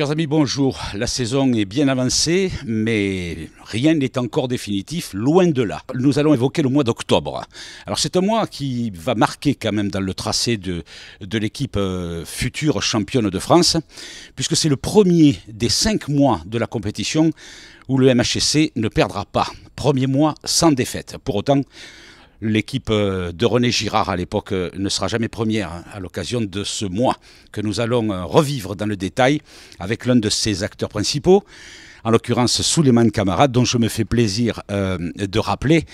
Chers amis, bonjour. La saison est bien avancée, mais rien n'est encore définitif, loin de là. Nous allons évoquer le mois d'octobre. Alors c'est un mois qui va marquer quand même dans le tracé de, de l'équipe euh, future championne de France, puisque c'est le premier des cinq mois de la compétition où le MHC ne perdra pas. Premier mois sans défaite. Pour autant, L'équipe euh, de René Girard à l'époque euh, ne sera jamais première hein, à l'occasion de ce mois que nous allons euh, revivre dans le détail avec l'un de ses acteurs principaux, en l'occurrence Souleymane Camarade, dont je me fais plaisir de rappeler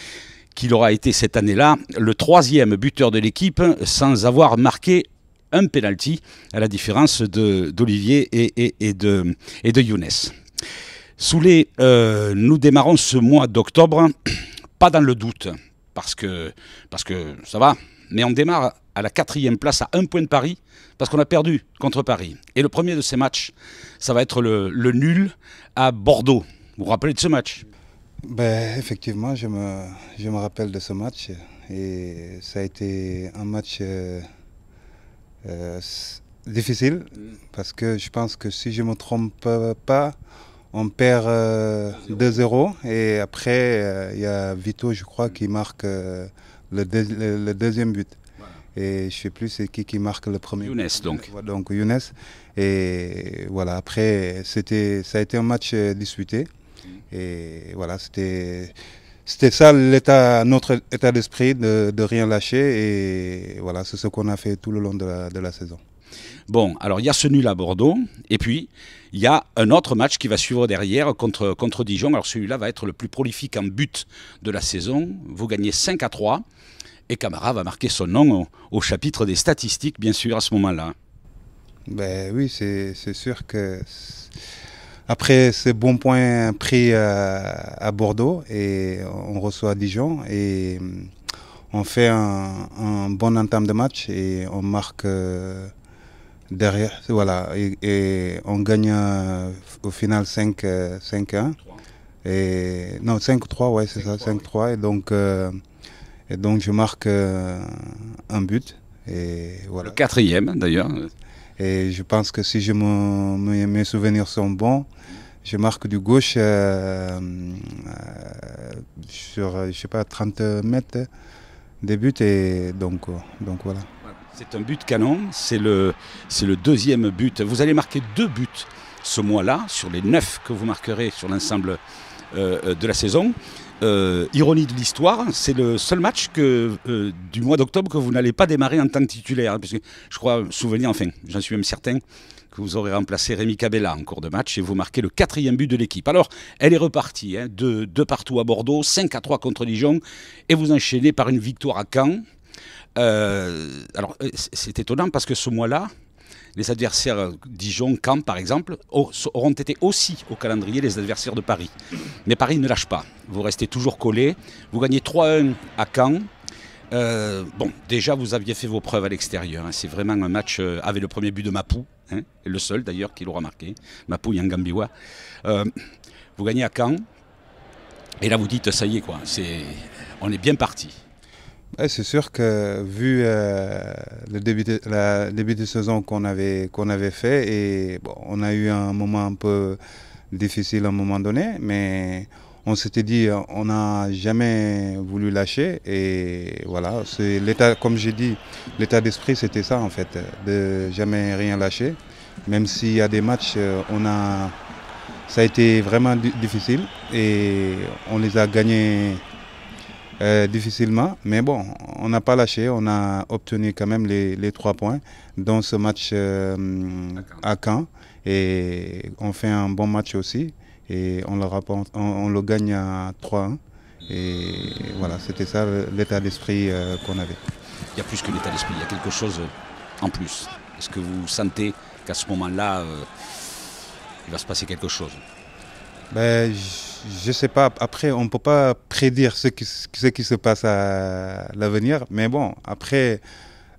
qu'il aura été cette année-là le troisième buteur de l'équipe sans avoir marqué un penalty, à la différence d'Olivier et, de, Younes. Soulé, nous démarrons ce mois d'octobre, pas dans le doute, parce que, parce que ça va. Mais on démarre à la quatrième place à un point de Paris, parce qu'on a perdu contre Paris. Et le premier de ces matchs, ça va être le, nul à Bordeaux. Vous vous rappelez de ce match ben, Effectivement, je me, rappelle de ce match. Et ça a été un match euh, euh, difficile, parce que je pense que si je ne me trompe pas, on perd 2-0 euh, et après euh, il y a Vito, je crois, qui marque euh, le, deuxième but. Et je ne sais plus c'est qui qui marque le premier. Younes donc. Donc Younes et voilà après c'était ça a été un match disputé mm. et voilà c'était c'était ça l'état, notre état d'esprit de, rien lâcher et voilà, c'est ce qu'on a fait tout le long de la, saison. Bon, alors il y a ce nul à Bordeaux, et puis il y a un autre match qui va suivre derrière contre, contre Dijon. Alors celui-là va être le plus prolifique en but de la saison. Vous gagnez 5 à 3, et Camara va marquer son nom au, au chapitre des statistiques, bien sûr, à ce moment-là. Ben oui, c'est sûr que après ce bon point pris euh, à, Bordeaux et on reçoit Dijon et euh, on fait un, un bon entame de match et on marque euh, derrière. Voilà, et, on gagne au final 5-1. Et, non, 5-3, ouais, c'est ça, 5-3. Et, donc et donc je marque un but. Et voilà. Le quatrième d'ailleurs. Et je pense que si mes souvenirs sont bons, je marque du gauche euh, euh, sur, je sais pas, 30 mètres des buts. Et donc, euh, donc voilà. C'est un but canon, c'est le, le deuxième but. Vous allez marquer deux buts ce mois-là, sur les neuf que vous marquerez sur l'ensemble de la saison. Euh, ironie de l'histoire, c'est le seul match euh, du mois d'octobre que vous n'allez pas démarrer en tant que titulaire. Hein, parce je crois, souvenir, enfin, j'en suis même certain, que vous aurez remplacé Rémi Cabella en cours de match et vous marquez le quatrième but de l'équipe. Alors, elle est repartie, hein, de, partout à Bordeaux, 5 à 3 contre Dijon, et vous enchaînez par une victoire à Caen. Euh, alors, c'est étonnant parce que ce mois-là, les adversaires euh, Dijon, Caen par exemple, auront été aussi au calendrier les adversaires de Paris. Mais Paris ne lâche pas. Vous restez toujours collé. Vous gagnez 3-1 à Caen. Euh, bon, déjà, vous aviez fait vos preuves à l'extérieur. Hein. C'est vraiment un match euh, avec le premier but de Mapou, hein, le seul d'ailleurs qui l'aura marqué, Mapou Yangambiwa. Euh, vous gagnez à Caen, et là vous dites, ça y est, quoi, on est bien parti c'est sûr que vu euh, le début de, la début de saison qu'on avait, qu'on avait fait, et on a eu un moment un peu difficile à un moment donné, mais on s'était dit on n'a jamais voulu lâcher et voilà c'est l'état comme j'ai dit l'état d'esprit c'était ça en fait de jamais rien lâcher même s'il y a des matchs euh, on a ça a été vraiment difficile et on les a gagnés euh, difficilement, mais bon, on n'a pas lâché, on a obtenu quand même les, trois points dans ce match euh, à Caen et on fait un bon match aussi et on le, on, le gagne à 3-1 et voilà, c'était ça l'état d'esprit euh, qu'on avait. Il y a plus que l'état d'esprit, il y a quelque chose en plus. Est-ce que vous sentez qu'à ce moment-là, il va se passer quelque chose ben, je ne sais pas. Après, on ne peut pas prédire ce qui, se passe à l'avenir. Mais bon, après,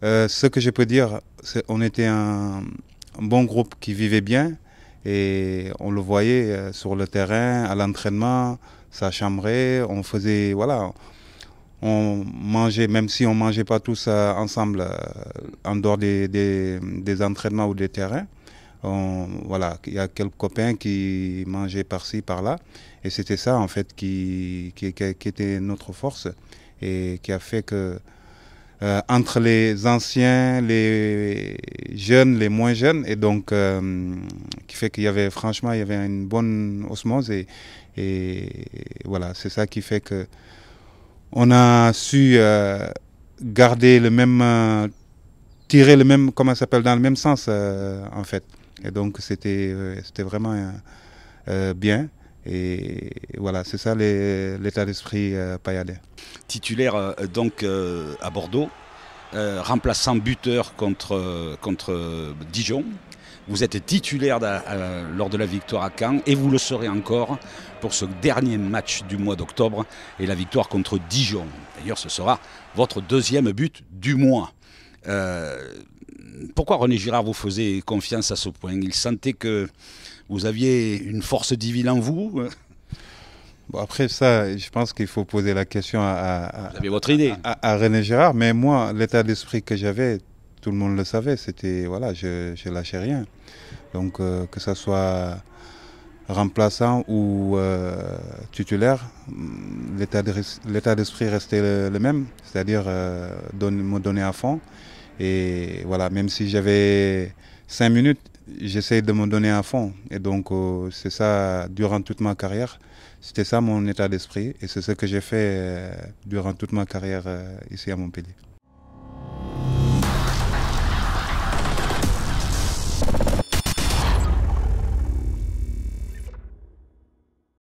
euh, ce que je peux dire, c'est qu'on était un, bon groupe qui vivait bien. Et on le voyait euh, sur le terrain, à l'entraînement, ça chambrait. On faisait. Voilà. On mangeait, même si on ne mangeait pas tous euh, ensemble en dehors des entraînements ou des terrains voilà, il y a quelques copains qui mangeaient par-ci, par-là. Et c'était ça, en fait, qui, était notre force et qui a fait que, euh, entre les anciens, les jeunes, les moins jeunes, et donc, euh, qui fait qu'il y avait, franchement, il y avait une bonne osmose. Et, voilà, c'est ça qui fait que on a su euh, garder le même, tirer le même, comment ça s'appelle, dans le même sens, en fait. Et donc c'était euh, c'était vraiment euh, euh, bien. Et voilà, c'est ça l'état d'esprit payadais. Titulaire donc à Bordeaux, remplaçant buteur contre, contre Dijon. Vous êtes titulaire lors de la victoire à Caen et vous le serez encore pour ce dernier match du mois d'octobre et la victoire contre Dijon. D'ailleurs, ce sera votre deuxième but du mois pourquoi René Girard vous faisait confiance à ce point Il sentait que vous aviez une force divine en vous après ça, je pense qu'il faut poser la question à, votre idée. à, René Girard. Mais moi, l'état d'esprit que j'avais, tout le monde le savait. C'était, voilà, je, ne lâchais rien. Donc, euh, que ce soit remplaçant ou euh, titulaire, l'état d'esprit restait le, même. C'est-à-dire euh, me donner à fond. Et voilà, même si j'avais cinq minutes, j'essaie de me donner à fond. Et donc, euh, c'est ça, durant toute ma carrière, c'était ça mon état d'esprit. Et c'est ce que j'ai fait euh, durant toute ma carrière euh, ici à Montpellier.